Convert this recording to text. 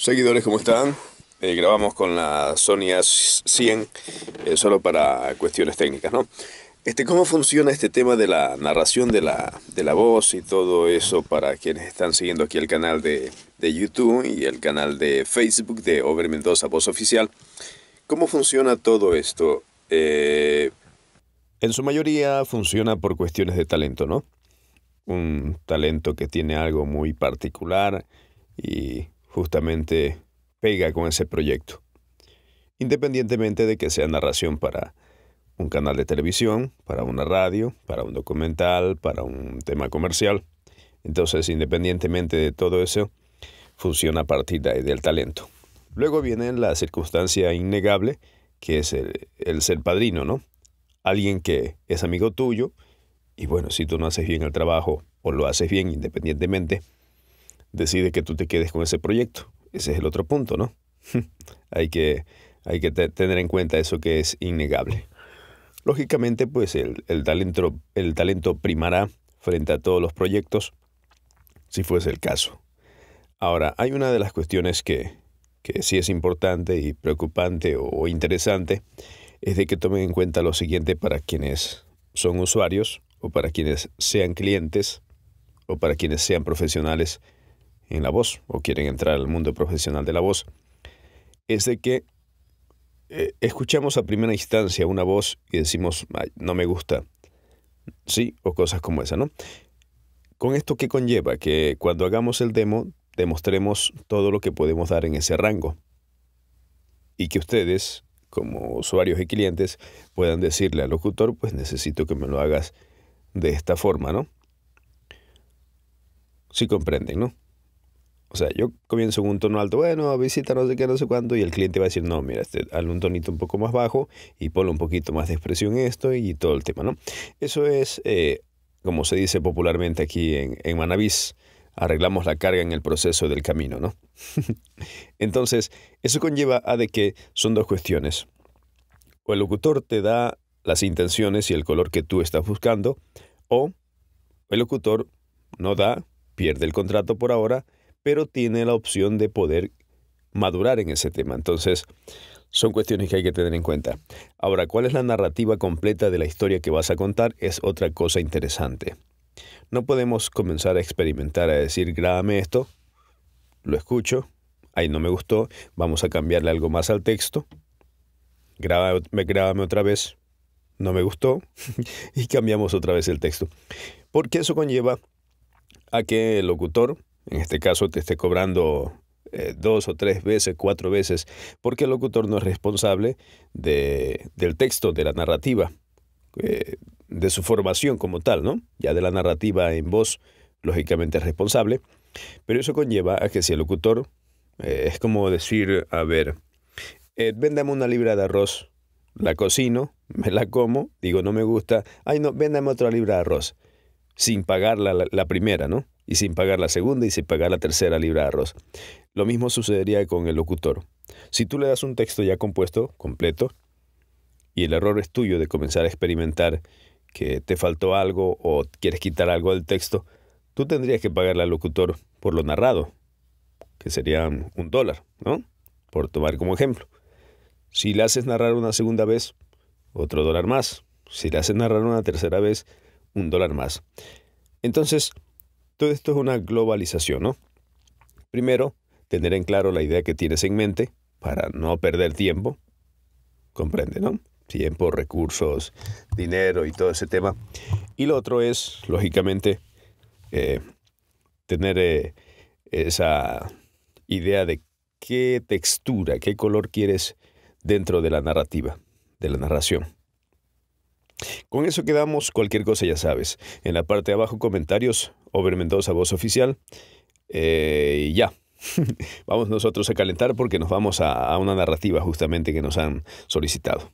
Seguidores, ¿cómo están? Eh, grabamos con la Sony A100 eh, solo para cuestiones técnicas, ¿no? Este, ¿Cómo funciona este tema de la narración de la, de la voz y todo eso para quienes están siguiendo aquí el canal de, YouTube y el canal de Facebook de Over Mendoza Voz Oficial? ¿Cómo funciona todo esto? Eh, en su mayoría funciona por cuestiones de talento, ¿no? Un talento que tiene algo muy particular y justamente pega con ese proyecto. Independientemente de que sea narración para un canal de televisión, para una radio, para un documental, para un tema comercial. Entonces, independientemente de todo eso, funciona a partir del talento. Luego viene la circunstancia innegable, que es el, el ser padrino, ¿no? Alguien que es amigo tuyo, y bueno, si tú no haces bien el trabajo o lo haces bien independientemente, decide que tú te quedes con ese proyecto. Ese es el otro punto, ¿no? hay que, hay que tener en cuenta eso que es innegable. Lógicamente, pues el, talento, el talento primará frente a todos los proyectos, si fuese el caso. Ahora, hay una de las cuestiones que, sí es importante y preocupante o, o interesante, es de que tomen en cuenta lo siguiente para quienes son usuarios o para quienes sean clientes o para quienes sean profesionales en la voz o quieren entrar al mundo profesional de la voz, es de que eh, escuchamos a primera instancia una voz y decimos, no me gusta, sí, o cosas como esa, ¿no? ¿Con esto qué conlleva? Que cuando hagamos el demo demostremos todo lo que podemos dar en ese rango y que ustedes, como usuarios y clientes, puedan decirle al locutor, pues necesito que me lo hagas de esta forma, ¿no? Si sí comprenden, ¿no? O sea, yo comienzo en un tono alto, bueno, visita no sé qué, no sé cuándo, y el cliente va a decir, no, mira, este, hazle un tonito un poco más bajo y ponle un poquito más de expresión esto y todo el tema, ¿no? Eso es, eh, como se dice popularmente aquí en, en arreglamos la carga en el proceso del camino, ¿no? Entonces, eso conlleva a de que son dos cuestiones. O el locutor te da las intenciones y el color que tú estás buscando, o el locutor no da, pierde el contrato por ahora, pero tiene la opción de poder madurar en ese tema. Entonces, son cuestiones que hay que tener en cuenta. Ahora, ¿cuál es la narrativa completa de la historia que vas a contar? Es otra cosa interesante. No podemos comenzar a experimentar, a decir, grábame esto, lo escucho, ahí no me gustó, vamos a cambiarle algo más al texto, grábame, grábame otra vez, no me gustó, y cambiamos otra vez el texto. Porque eso conlleva a que el locutor en este caso te esté cobrando eh, dos o tres veces, cuatro veces, porque el locutor no es responsable de, del texto, de la narrativa, eh, de su formación como tal, ¿no? Ya de la narrativa en voz, lógicamente es responsable, pero eso conlleva a que si el locutor eh, es como decir, a ver, véndame una libra de arroz, la cocino, me la como, digo no me gusta, ay no, véndame otra libra de arroz sin pagar la, primera, ¿no? Y sin pagar la segunda y sin pagar la tercera libra de arroz. Lo mismo sucedería con el locutor. Si tú le das un texto ya compuesto, completo, y el error es tuyo de comenzar a experimentar que te faltó algo o quieres quitar algo del texto, tú tendrías que pagarle al locutor por lo narrado, que sería un dólar, ¿no? Por tomar como ejemplo. Si le haces narrar una segunda vez, otro dólar más. Si le haces narrar una tercera vez, un dólar más. Entonces, todo esto es una globalización, ¿no? Primero, tener en claro la idea que tienes en mente para no perder tiempo. Comprende, ¿no? Tiempo, recursos, dinero y todo ese tema. Y lo otro es, lógicamente, eh, tener eh, esa idea de qué textura, qué color quieres dentro de la narrativa, de la narración. Con eso quedamos, cualquier cosa ya sabes. En la parte de abajo comentarios, Over Mendoza, voz oficial. Eh, y ya. vamos nosotros a calentar porque nos vamos a una narrativa justamente que nos han solicitado.